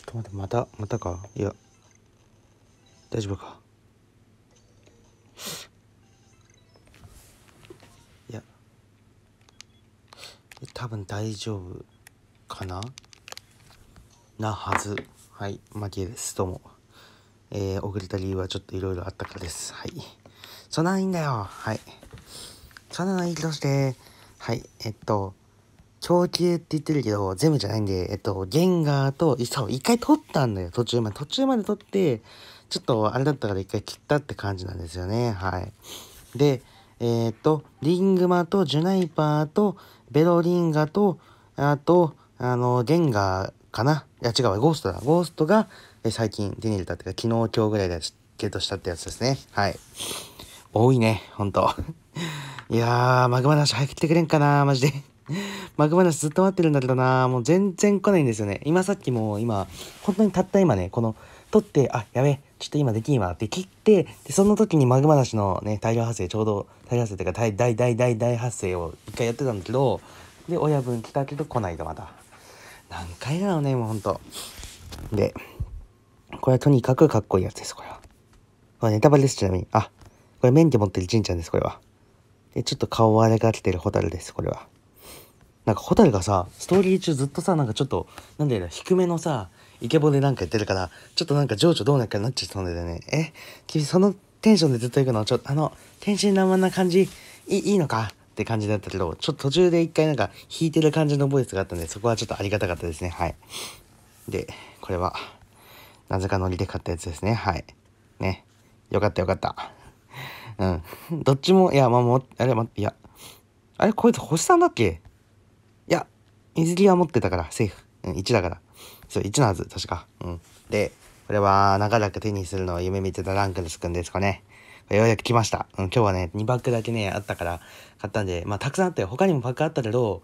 ちょっと待ってまたまたかいや大丈夫かいや多分大丈夫かななはずはいマキエですどうもえー、遅れた理由はちょっといろいろあったからですはいそんなないんだよはいそんなないどしてはいえっと超級って言ってるけど、全部じゃないんで、えっと、ゲンガーとイサを一回取ったんだよ、途中まで。途中まで取って、ちょっとあれだったから一回切ったって感じなんですよね。はい。で、えっ、と、リングマとジュナイパーとベロリンガと、あと、あの、ゲンガーかないや、違うわ、ゴーストだ。ゴーストが、え最近手に入れたっていうか、昨日今日ぐらいでゲットしたってやつですね。はい。多いね、ほんと。いやー、マグマのし早く来てくれんかな、マジで。マグスずっと待ってるんだけどなもう全然来ないんですよね。今さっきも今、本当にたった今ね、この、撮って、あ、やべえ、ちょっと今できんわって切って、で、その時にマグマスのね、大量発生、ちょうど、大量発生というか、大、大、大、大、大発生を一回やってたんだけど、で、親分来たけど来ないとまた。何回だろうね、もうほんと。で、これはとにかくかっこいいやつです、これは。これネタバレです、ちなみに。あ、これ免許持ってるじんちゃんです、これは。で、ちょっと顔割れが来てるホタルです、これは。なんか蛍がさストーリー中ずっとさなんかちょっとなんだよ低めのさイケボでなんか言ってるからちょっとなんか情緒どうなっかなっちゃったんだよねえ君そのテンションでずっと行くのちょっとあの天真爛漫な感じいいいのかって感じだったけどちょっと途中で一回なんか弾いてる感じのボイスがあったんでそこはちょっとありがたかったですねはいでこれはなぜかノリで買ったやつですねはいねよかったよかったうんどっちもいやまあもあれ、ま、いやあれこいつ星さんだっけ水着は持ってたから、セーフ。うん、1だから。そう、1のはず、確か。うん。で、これは長らく手にするのを夢見てたランクルスくんですかね。ようやく来ました。うん、今日はね、2パックだけね、あったから買ったんで、まあたくさんあったよ。他にもパックあったけど、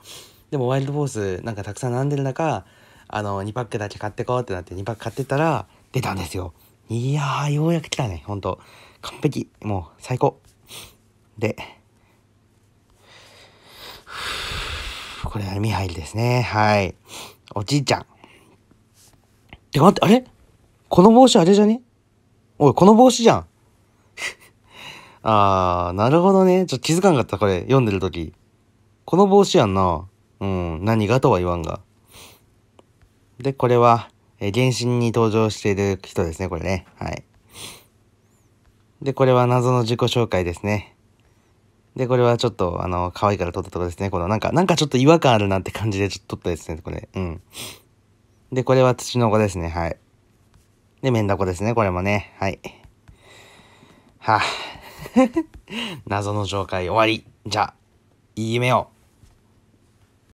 でもワイルドフォースなんかたくさん並んでる中、あの、2パックだけ買ってこうってなって2パック買ってたら、出たんですよ。いやー、ようやく来たね、ほんと。完璧。もう、最高。で、これはミハイルですね。はい。おじいちゃん。で、待って、あれこの帽子あれじゃねおい、この帽子じゃん。あー、なるほどね。ちょっと気づかんかった、これ。読んでる時。この帽子やんな。うん、何がとは言わんが。で、これは、え原神に登場している人ですね、これね。はい。で、これは謎の自己紹介ですね。で、これはちょっと、あの、可愛いから撮ったところですね。この、なんか、なんかちょっと違和感あるなって感じでちょっと撮ったですね、これ。うん。で、これは土の子ですね、はい。で、メンダコですね、これもね。はい。はあ、謎の紹介終わり。じゃあ、いい夢を。